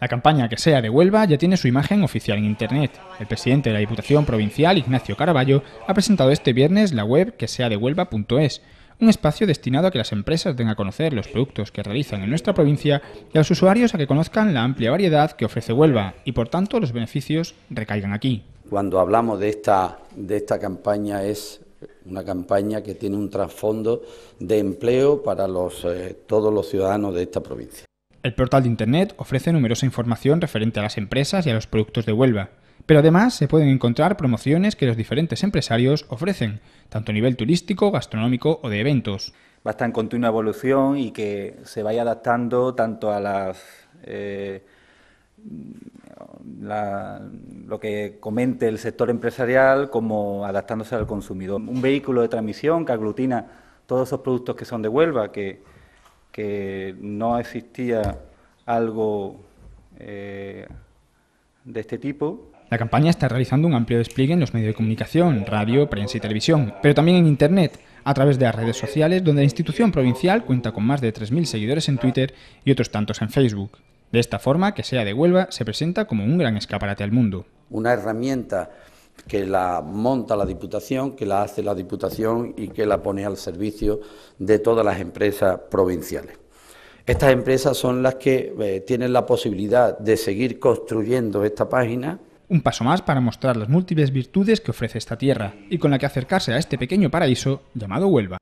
La campaña que sea de Huelva ya tiene su imagen oficial en Internet. El presidente de la Diputación Provincial, Ignacio Caraballo, ha presentado este viernes la web que sea de Huelva.es, un espacio destinado a que las empresas den a conocer los productos que realizan en nuestra provincia y a los usuarios a que conozcan la amplia variedad que ofrece Huelva y por tanto los beneficios recaigan aquí. Cuando hablamos de esta, campaña es una campaña que tiene un trasfondo de empleo para eh, todos los ciudadanos de esta provincia. El portal de Internet ofrece numerosa información referente a las empresas y a los productos de Huelva, pero además se pueden encontrar promociones que los diferentes empresarios ofrecen, tanto a nivel turístico, gastronómico o de eventos. Va a en continua evolución y que se vaya adaptando tanto a las... Eh, lo que comente el sector empresarial como adaptándose al consumidor. Un vehículo de transmisión que aglutina todos esos productos que son de Huelva, que que no existía algo eh, de este tipo. La campaña está realizando un amplio despliegue en los medios de comunicación, radio, prensa y televisión, pero también en Internet, a través de las redes sociales, donde la institución provincial cuenta con más de 3.000 seguidores en Twitter y otros tantos en Facebook. De esta forma, que sea de Huelva se presenta como un gran escaparate al mundo. Una herramienta que la monta la Diputación, que la hace la Diputación y que la pone al servicio de todas las empresas provinciales. Estas empresas son las que eh, tienen la posibilidad de seguir construyendo esta página. Un paso más para mostrar las múltiples virtudes que ofrece esta tierra y con la que acercarse a este pequeño paraíso llamado Huelva.